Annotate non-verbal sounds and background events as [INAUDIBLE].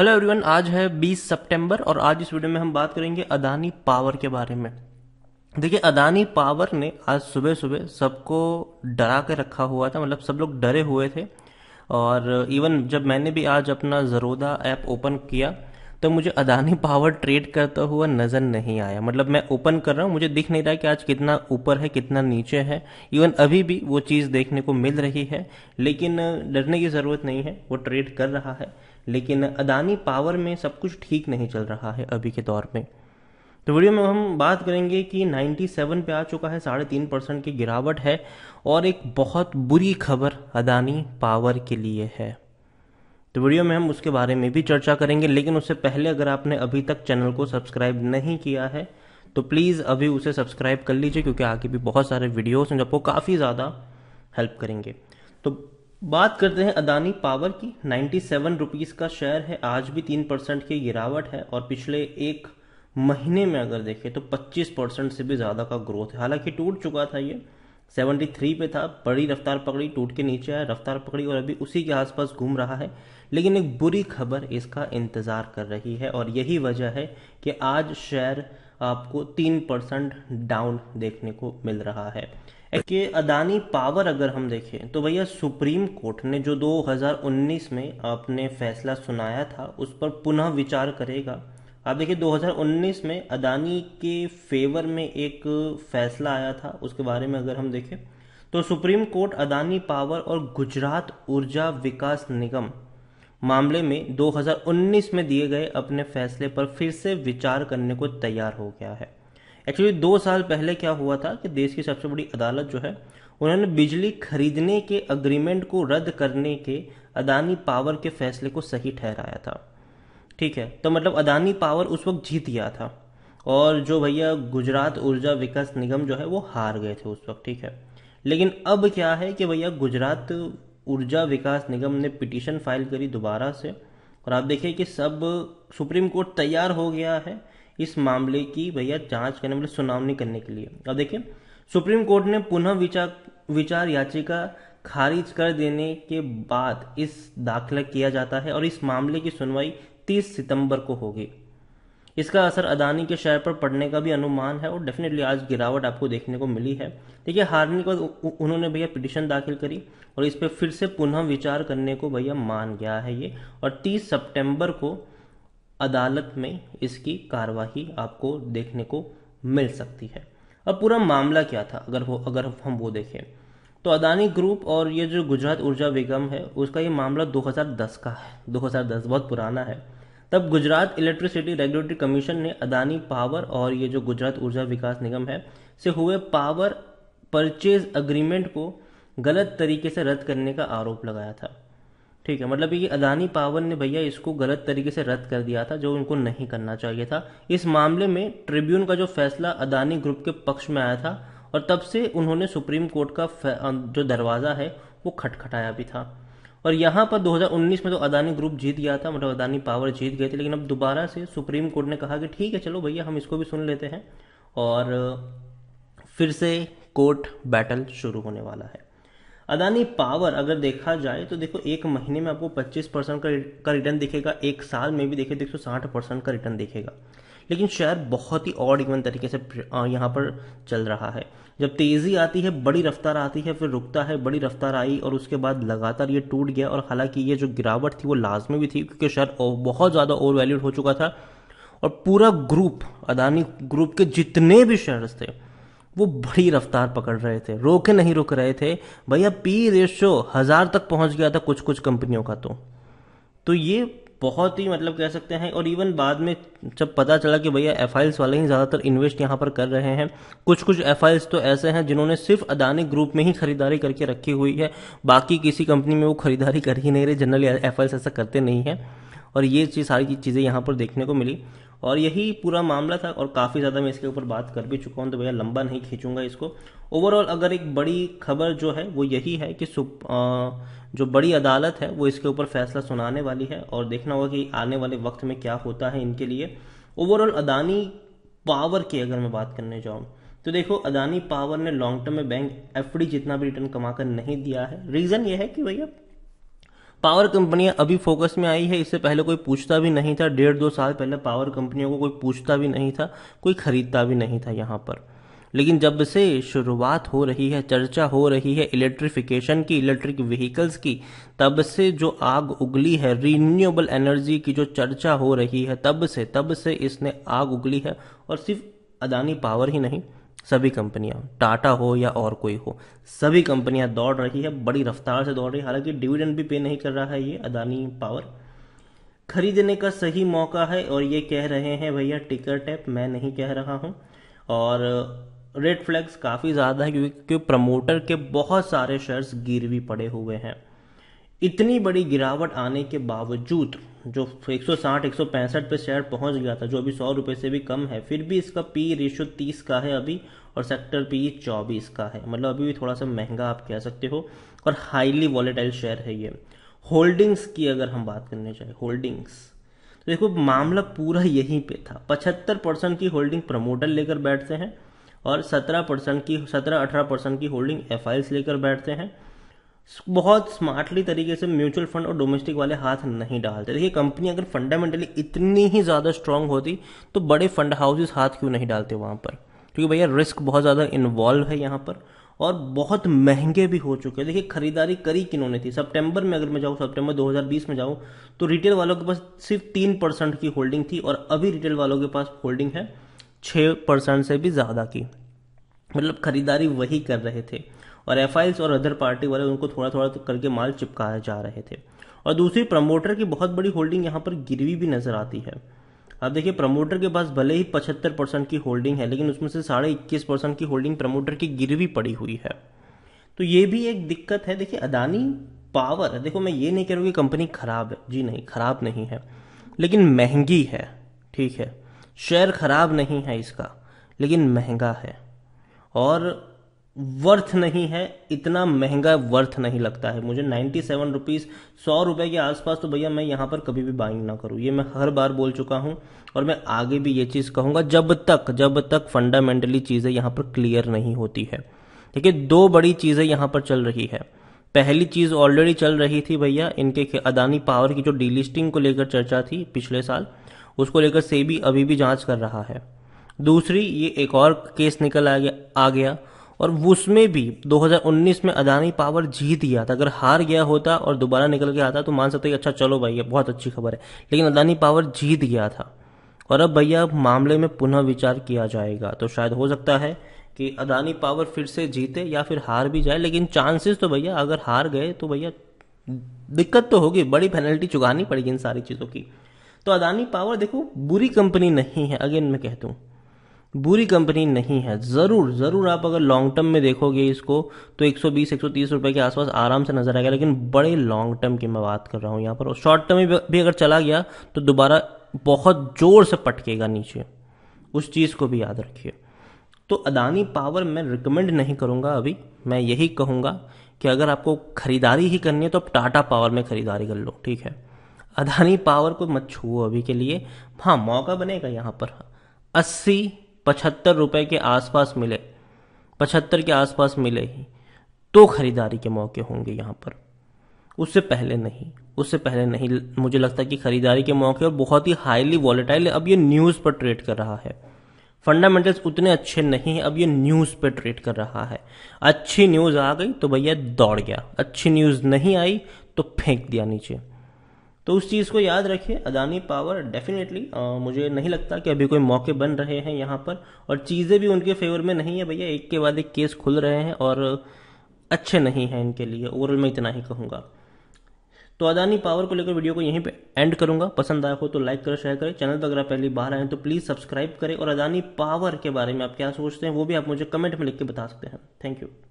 hello everyone आज है 20 सितंबर और आज इस वीडियो में हम बात करेंगे अदानी पावर के बारे में देखिए अदानी पावर ने आज सुबह सुबह सबको डरा के रखा हुआ था मतलब सब लोग डरे हुए थे और इवन जब मैंने भी आज अपना ज़रोदा ऐप ओपन किया तो मुझे अदानी [LAUGHS] पावर ट्रेड करता हुआ नज़र नहीं आया मतलब मैं ओपन कर रहा हूँ मुझे दिख नहीं रहा कि आज कितना ऊपर है कितना नीचे है इवन अभी भी वो चीज़ देखने को मिल रही है लेकिन डरने की ज़रूरत नहीं है वो ट्रेड कर रहा है लेकिन अदानी पावर में सब कुछ ठीक नहीं चल रहा है अभी के दौर में तो वीडियो में हम बात करेंगे कि 97 पे आ चुका है साढ़े तीन परसेंट की गिरावट है और एक बहुत बुरी खबर अदानी पावर के लिए है तो वीडियो में हम उसके बारे में भी चर्चा करेंगे लेकिन उससे पहले अगर आपने अभी तक चैनल को सब्सक्राइब नहीं किया है तो प्लीज़ अभी उसे सब्सक्राइब कर लीजिए क्योंकि आगे भी बहुत सारे वीडियोस हैं जो आपको काफ़ी ज़्यादा हेल्प करेंगे तो बात करते हैं अदानी पावर की 97 रुपीज का शेयर है आज भी तीन परसेंट की गिरावट है और पिछले एक महीने में अगर देखें तो 25 परसेंट से भी ज़्यादा का ग्रोथ है हालांकि टूट चुका था ये 73 पे था बड़ी रफ्तार पकड़ी टूट के नीचे आया रफ्तार पकड़ी और अभी उसी के आसपास घूम रहा है लेकिन एक बुरी खबर इसका इंतज़ार कर रही है और यही वजह है कि आज शेयर आपको तीन परसेंट डाउन देखने को मिल रहा है कि अदानी पावर अगर हम देखें तो भैया सुप्रीम कोर्ट ने जो 2019 में आपने फैसला सुनाया था उस पर पुनः विचार करेगा आप देखिए 2019 में अदानी के फेवर में एक फैसला आया था उसके बारे में अगर हम देखें तो सुप्रीम कोर्ट अदानी पावर और गुजरात ऊर्जा विकास निगम मामले में 2019 में दिए गए अपने फैसले पर फिर से विचार करने को तैयार हो गया है एक्चुअली दो साल पहले क्या हुआ था कि देश की सबसे बड़ी अदालत जो है उन्होंने बिजली खरीदने के अग्रीमेंट को रद्द करने के अदानी पावर के फैसले को सही ठहराया था ठीक है तो मतलब अदानी पावर उस वक्त जीत गया था और जो भैया गुजरात ऊर्जा विकास निगम जो है वो हार गए थे उस वक्त ठीक है लेकिन अब क्या है कि भैया गुजरात ऊर्जा विकास निगम ने पिटीशन फाइल करी दोबारा से और आप देखिए कि सब सुप्रीम कोर्ट तैयार हो गया है इस मामले की भैया जांच करने मतलब सुनावनी करने के लिए अब देखिए सुप्रीम कोर्ट ने पुनः विचार विचार याचिका खारिज कर देने के बाद इस दाखिला किया जाता है और इस मामले की सुनवाई 30 सितंबर को होगी इसका असर अदानी के शेयर पर पड़ने का भी अनुमान है और डेफिनेटली आज गिरावट आपको देखने को मिली है देखिए हारने के बाद उन्होंने भैया पिटिशन दाखिल करी और इस पर फिर से पुनः विचार करने को भैया मान गया है ये और 30 सितंबर को अदालत में इसकी कार्यवाही आपको देखने को मिल सकती है अब पूरा मामला क्या था अगर वो अगर हम वो देखें तो अदानी ग्रुप और ये जो गुजरात ऊर्जा विगम है उसका ये मामला 2010 का है 2010 बहुत पुराना है तब गुजरात इलेक्ट्रिसिटी रेगुलेटरी कमीशन ने अदानी पावर और ये जो गुजरात ऊर्जा विकास निगम है से हुए पावर परचेज अग्रीमेंट को गलत तरीके से रद्द करने का आरोप लगाया था ठीक है मतलब ये अदानी पावर ने भैया इसको गलत तरीके से रद्द कर दिया था जो उनको नहीं करना चाहिए था इस मामले में ट्रिब्यून का जो फैसला अदानी ग्रुप के पक्ष में आया था और तब से उन्होंने सुप्रीम कोर्ट का जो दरवाज़ा है वो खटखटाया भी था और यहाँ पर 2019 में तो अदानी ग्रुप जीत गया था मतलब अदानी पावर जीत गए थे लेकिन अब दोबारा से सुप्रीम कोर्ट ने कहा कि ठीक है चलो भैया हम इसको भी सुन लेते हैं और फिर से कोर्ट बैटल शुरू होने वाला है अदानी पावर अगर देखा जाए तो देखो एक महीने में आपको 25 परसेंट का रिटर्न दिखेगा एक साल में भी देखिए देखो सौ परसेंट का रिटर्न दिखेगा लेकिन शेयर बहुत ही और इवन तरीके से यहाँ पर चल रहा है जब तेज़ी आती है बड़ी रफ्तार आती है फिर रुकता है बड़ी रफ्तार आई और उसके बाद लगातार ये टूट गया और हालांकि ये जो गिरावट थी वो लाजमी भी थी क्योंकि शेयर बहुत ज़्यादा ओवर वैल्यूड हो चुका था और पूरा ग्रुप अदानी ग्रुप के जितने भी शेयर्स थे वो बड़ी रफ्तार पकड़ रहे थे रोके नहीं रुक रहे थे भैया पी रेशो हज़ार तक पहुंच गया था कुछ कुछ कंपनियों का तो तो ये बहुत ही मतलब कह सकते हैं और इवन बाद में जब पता चला कि भैया एफ वाले ही ज़्यादातर इन्वेस्ट यहाँ पर कर रहे हैं कुछ कुछ एफ तो ऐसे हैं जिन्होंने सिर्फ अदानी ग्रुप में ही खरीदारी करके रखी हुई है बाकी किसी कंपनी में वो खरीदारी कर ही नहीं रहे जनरली एफ ऐसा करते नहीं है और ये चीज़ सारी चीज़ें यहाँ पर देखने को मिली और यही पूरा मामला था और काफ़ी ज़्यादा मैं इसके ऊपर बात कर भी चुका हूँ तो भैया लंबा नहीं खींचूंगा इसको ओवरऑल अगर एक बड़ी खबर जो है वो यही है कि सुप जो बड़ी अदालत है वो इसके ऊपर फैसला सुनाने वाली है और देखना होगा कि आने वाले वक्त में क्या होता है इनके लिए ओवरऑल अदानी पावर की अगर मैं बात करने जाऊँ तो देखो अदानी पावर ने लॉन्ग टर्म में बैंक एफ जितना भी रिटर्न कमा कर नहीं दिया है रीज़न ये है कि भैया पावर कंपनियां अभी फोकस में आई है इससे पहले कोई पूछता भी नहीं था डेढ़ दो साल पहले पावर कंपनियों को कोई पूछता भी नहीं था कोई खरीदता भी नहीं था यहाँ पर लेकिन जब से शुरुआत हो रही है चर्चा हो रही है इलेक्ट्रिफिकेशन की इलेक्ट्रिक व्हीकल्स की तब से जो आग उगली है रीन्यूएबल एनर्जी की जो चर्चा हो रही है तब से तब से इसने आग उगली है और सिर्फ अदानी पावर ही नहीं सभी कंपनियां टाटा हो या और कोई हो सभी कंपनियां दौड़ रही है बड़ी रफ्तार से दौड़ रही है हालांकि डिविडेंड भी पे नहीं कर रहा है ये अदानी पावर खरीदने का सही मौका है और ये कह रहे हैं भैया टिकर टैप मैं नहीं कह रहा हूँ और रेड फ्लैग्स काफ़ी ज़्यादा है क्योंकि प्रमोटर के बहुत सारे शेयर्स गिर भी पड़े हुए हैं इतनी बड़ी गिरावट आने के बावजूद जो 160 165 पे शेयर पहुंच गया था जो अभी सौ रुपये से भी कम है फिर भी इसका पी रेशो 30 का है अभी और सेक्टर पी 24 का है मतलब अभी भी थोड़ा सा महंगा आप कह सकते हो और हाईली वॉलेटाइल शेयर है ये होल्डिंग्स की अगर हम बात करने जाए होल्डिंग्स तो देखो मामला पूरा यहीं पे था पचहत्तर परसेंट की होल्डिंग प्रमोटर लेकर बैठते हैं और सत्रह परसेंट की सत्रह अठारह परसेंट की होल्डिंग एफ लेकर बैठते हैं बहुत स्मार्टली तरीके से म्यूचुअल फंड और डोमेस्टिक वाले हाथ नहीं डालते देखिए कंपनी अगर फंडामेंटली इतनी ही ज़्यादा स्ट्रांग होती तो बड़े फंड हाउसेस हाथ क्यों नहीं डालते वहाँ पर क्योंकि भैया रिस्क बहुत ज़्यादा इन्वॉल्व है यहाँ पर और बहुत महंगे भी हो चुके हैं देखिए खरीदारी करी किन्होंने थी सितंबर में अगर मैं जाऊँ सितंबर 2020 में जाऊँ तो रिटेल वालों के पास सिर्फ तीन परसेंट की होल्डिंग थी और अभी रिटेल वालों के पास होल्डिंग है छः परसेंट से भी ज़्यादा की मतलब खरीदारी वही कर रहे थे और एफ और अदर पार्टी वाले उनको थोड़ा थोड़ा तो करके माल चिपकाए जा रहे थे और दूसरी प्रमोटर की बहुत बड़ी होल्डिंग यहाँ पर गिरवी भी नजर आती है अब देखिए प्रमोटर के पास भले ही पचहत्तर परसेंट की होल्डिंग है लेकिन उसमें से साढ़े इक्कीस परसेंट की होल्डिंग प्रमोटर की गिरवी पड़ी हुई है तो ये भी एक दिक्कत है देखिए अदानी पावर देखो मैं ये नहीं कह रहा कि कंपनी खराब है जी नहीं खराब नहीं है लेकिन महंगी है ठीक है शेयर खराब नहीं है इसका लेकिन महंगा है और वर्थ नहीं है इतना महंगा वर्थ नहीं लगता है मुझे नाइन्टी सेवन रुपीज़ सौ रुपए के आसपास तो भैया मैं यहाँ पर कभी भी बाइंग ना करूँ ये मैं हर बार बोल चुका हूँ और मैं आगे भी ये चीज़ कहूँगा जब तक जब तक फंडामेंटली चीज़ें यहाँ पर क्लियर नहीं होती है देखिए दो बड़ी चीज़ें यहाँ पर चल रही है पहली चीज़ ऑलरेडी चल रही थी भैया इनके अदानी पावर की जो डीलिस्टिंग को लेकर चर्चा थी पिछले साल उसको लेकर सेबी अभी भी जांच कर रहा है दूसरी ये एक और केस निकल आ गया आ गया और उसमें भी 2019 में अदानी पावर जीत गया था अगर हार गया होता और दोबारा निकल के आता तो मान सकते अच्छा चलो भाई ये बहुत अच्छी खबर है लेकिन अदानी पावर जीत गया था और अब भैया मामले में पुनः विचार किया जाएगा तो शायद हो सकता है कि अदानी पावर फिर से जीते या फिर हार भी जाए लेकिन चांसेस तो भैया अगर हार गए तो भैया दिक्कत तो होगी बड़ी पेनल्टी चुकानी पड़ेगी इन सारी चीज़ों की तो अदानी पावर देखो बुरी कंपनी नहीं है अगेन मैं कहता हूँ बुरी कंपनी नहीं है ज़रूर ज़रूर आप अगर लॉन्ग टर्म में देखोगे इसको तो 120 130 रुपए के आसपास आराम से नज़र आएगा लेकिन बड़े लॉन्ग टर्म की मैं बात कर रहा हूँ यहाँ पर शॉर्ट टर्म भी अगर चला गया तो दोबारा बहुत ज़ोर से पटकेगा नीचे उस चीज़ को भी याद रखिए तो अदानी पावर मैं रिकमेंड नहीं करूँगा अभी मैं यही कहूँगा कि अगर आपको ख़रीदारी ही करनी है तो आप टाटा पावर में ख़रीदारी कर लो ठीक है अदानी पावर को मत छुओ अभी के लिए हाँ मौका बनेगा यहाँ पर अस्सी पचहत्तर रुपये के आसपास मिले पचहत्तर के आसपास मिले ही तो ख़रीदारी के मौके होंगे यहाँ पर उससे पहले नहीं उससे पहले नहीं मुझे लगता कि ख़रीदारी के मौके और बहुत ही हाईली वॉलेटाइल अब ये न्यूज़ पर ट्रेड कर रहा है फंडामेंटल्स उतने अच्छे नहीं हैं अब ये न्यूज़ पे ट्रेड कर रहा है अच्छी न्यूज़ आ गई तो भैया दौड़ गया अच्छी न्यूज़ नहीं आई तो फेंक दिया नीचे तो उस चीज़ को याद रखिए अदानी पावर डेफिनेटली मुझे नहीं लगता कि अभी कोई मौके बन रहे हैं यहाँ पर और चीज़ें भी उनके फेवर में नहीं है भैया एक के बाद एक केस खुल रहे हैं और अच्छे नहीं हैं इनके लिए ओवरऑल मैं इतना ही कहूँगा तो अदानी पावर को लेकर वीडियो को यहीं पे एंड करूंगा पसंद आया हो तो लाइक करें शेयर करें चैनल पर अगर आप पहली बार आए तो प्लीज़ सब्सक्राइब करें और अदानी पावर के बारे में आप क्या सोचते हैं वो भी आप मुझे कमेंट में लिख के बता सकते हैं थैंक यू